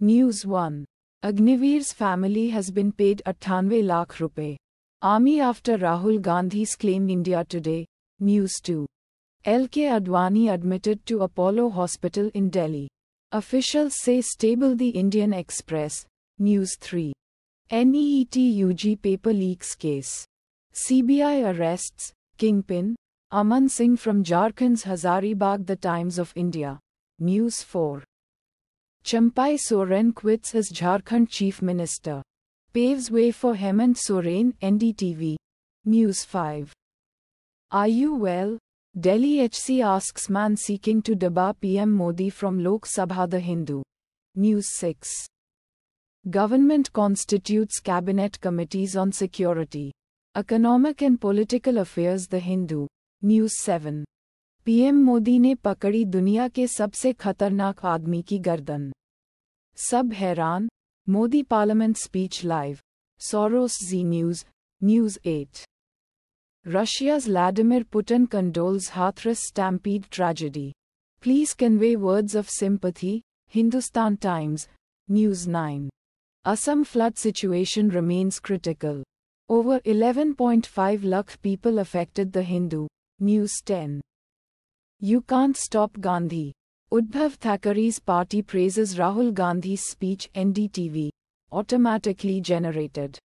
News 1. Agnivir's family has been paid 98 lakh rupee. Army after Rahul Gandhi's claim India Today. News 2. LK Advani admitted to Apollo Hospital in Delhi. Officials say stable the Indian Express. News 3. NEET UG paper leaks case. CBI arrests Kingpin Aman Singh from Jharkhand's Hazaribagh The Times of India. News 4. Champai Soren quits as Jharkhand chief minister. Paves way for Hemant Soren, NDTV. News 5. Are you well? Delhi HC asks man seeking to deba PM Modi from Lok Sabha The Hindu. News 6. Government constitutes cabinet committees on security, economic and political affairs The Hindu. News Seven. PM Modi ne pakadi duniya ke sabse खतरनाक आदमी ki gardan. Sub Hairan, Modi Parliament Speech Live, Soros Z News, News 8. Russia's Vladimir Putin condoles Hathras stampede tragedy. Please convey words of sympathy, Hindustan Times, News 9. Assam flood situation remains critical. Over 11.5 lakh people affected the Hindu. News 10. You can't stop Gandhi. Udbhav Thackeray's party praises Rahul Gandhi's speech NDTV. Automatically generated.